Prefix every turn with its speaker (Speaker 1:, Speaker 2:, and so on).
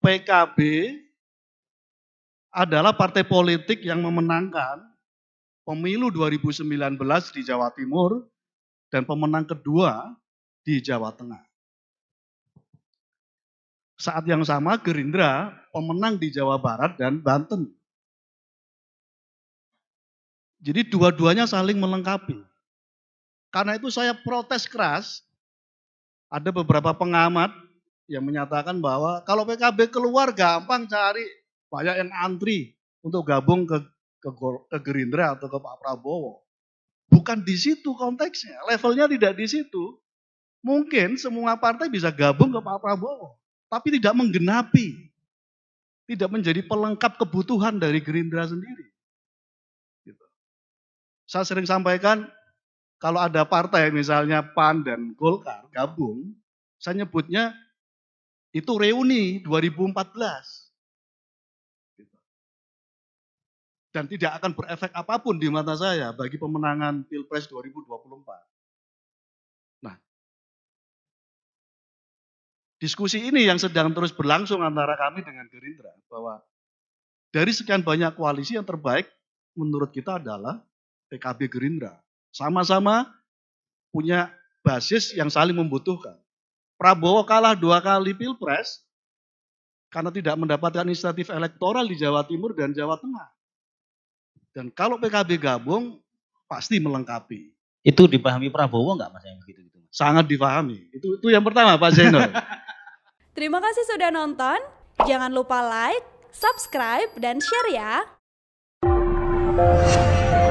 Speaker 1: PKB adalah partai politik yang memenangkan pemilu 2019 di Jawa Timur dan pemenang kedua di Jawa Tengah. Saat yang sama Gerindra pemenang di Jawa Barat dan Banten. Jadi dua-duanya saling melengkapi. Karena itu saya protes keras. Ada beberapa pengamat yang menyatakan bahwa kalau PKB keluar gampang cari banyak yang antri untuk gabung ke ke, ke Gerindra atau ke Pak Prabowo. Bukan di situ konteksnya, levelnya tidak di situ. Mungkin semua partai bisa gabung ke Pak Prabowo, tapi tidak menggenapi, tidak menjadi pelengkap kebutuhan dari Gerindra sendiri. Gitu. Saya sering sampaikan, kalau ada partai misalnya PAN dan Golkar gabung, saya nyebutnya itu reuni 2014. Gitu. Dan tidak akan berefek apapun di mata saya bagi pemenangan Pilpres 2024. Nah, diskusi ini yang sedang terus berlangsung antara kami dengan Gerindra bahwa dari sekian banyak koalisi yang terbaik menurut kita adalah PKB Gerindra. Sama-sama punya basis yang saling membutuhkan. Prabowo kalah dua kali pilpres karena tidak mendapatkan inisiatif elektoral di Jawa Timur dan Jawa Tengah. Dan kalau PKB gabung, pasti melengkapi. Itu dipahami Prabowo nggak Mas yang begitu? Sangat dipahami. Itu, itu yang pertama Pak Zainal. Terima kasih sudah nonton. Jangan lupa like, subscribe, dan share ya.